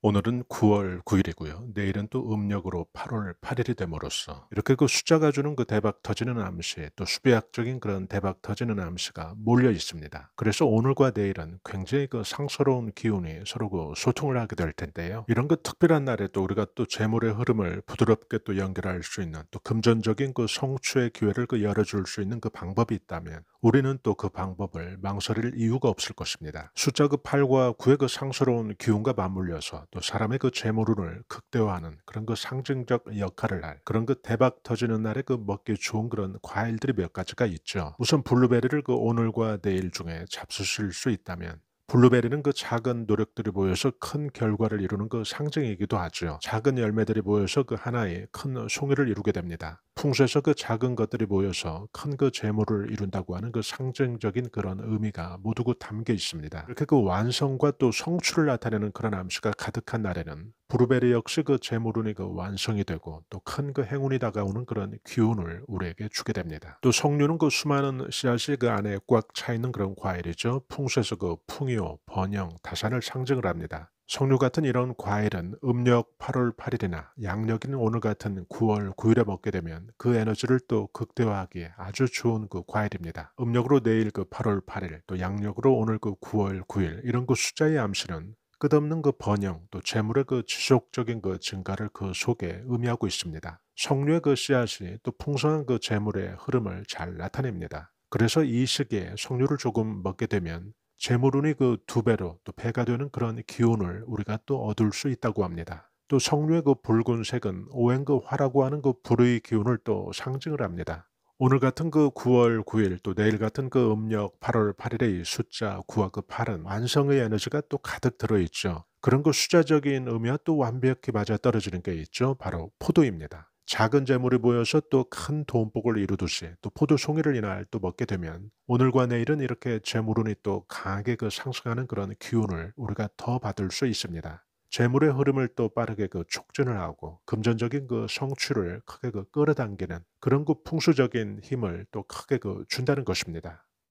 오늘은 9월 9일이고요. 내일은 또 음력으로 8월 8일이 됨으로써 이렇게 그 숫자가 주는 그 대박 터지는 암시 또수비학적인 그런 대박 터지는 암시가 몰려 있습니다. 그래서 오늘과 내일은 굉장히 그 상서로운 기운이 서로 그 소통을 하게 될 텐데요. 이런 그 특별한 날에 또 우리가 또 재물의 흐름을 부드럽게 또 연결할 수 있는 또 금전적인 그 성취의 기회를 그 열어줄 수 있는 그 방법이 있다면 우리는 또 그 방법을 망설일 이유가 없을 것입니다. 숫자 그 8과 9의 그 상스러운 기운과 맞물려서 또 사람의 그 재물운을 극대화하는 그런 그 상징적 역할을 할 그런 그 대박 터지는 날에 그 먹기 좋은 그런 과일들이 몇 가지가 있죠. 우선 블루베리를 그 오늘과 내일 중에 잡수실 수 있다면 블루베리는 그 작은 노력들이 모여서 큰 결과를 이루는 그 상징이기도 하죠. 작은 열매들이 모여서 그 하나의 큰 송이를 이루게 됩니다. 풍수에서 그 작은 것들이 모여서 큰 그 재물을 이룬다고 하는 그 상징적인 그런 의미가 모두고 그 담겨 있습니다. 이렇게 그 완성과 또 성취를 나타내는 그런 암시가 가득한 날에는 부르베리 역시 그 재물운이 그 완성이 되고 또 큰 그 행운이 다가오는 그런 기운을 우리에게 주게 됩니다. 또성류는그 수많은 씨앗이 그 안에 꽉 차 있는 그런 과일이죠. 풍수에서 그 풍요, 번영, 다산을 상징을 합니다. 석류 같은 이런 과일은 음력 8월 8일이나 양력인 오늘 같은 9월 9일에 먹게 되면 그 에너지를 또 극대화하기에 아주 좋은 그 과일입니다. 음력으로 내일 그 8월 8일, 또 양력으로 오늘 그 9월 9일 이런 그 숫자의 암시는 끝없는 그 번영, 또 재물의 그 지속적인 그 증가를 그 속에 의미하고 있습니다. 석류의 그 씨앗이 또 풍성한 그 재물의 흐름을 잘 나타냅니다. 그래서 이 시기에 석류를 조금 먹게 되면 재물운이 그 두 배로 또 배가 되는 그런 기운을 우리가 또 얻을 수 있다고 합니다. 또 성류의 그 붉은색은 오행그 화라고 하는 그 불의 기운을 또 상징을 합니다. 오늘 같은 그 9월 9일 또 내일 같은 그 음력 8월 8일의 숫자 9와 그 8은 완성의 에너지가 또 가득 들어있죠. 그런 그 수자적인 의미와 또 완벽히 맞아떨어지는 게 있죠. 바로 포도입니다. 작은 재물이모여서또 큰 돈복을 이루듯이 또 포도 송이를 이날 또 먹게 되면 오늘과 내일은 이렇게 재물운이 또 강하게 그 상승하는 그런 기운을 우리가 더 받을 수 있습니다. 재물의 흐름을 또 빠르게 그 촉진을 하고 금전적인 그 성취를 크게 그 끌어당기는 그런 그 풍수적인 힘을 또 크게 그 준다는 것입니다.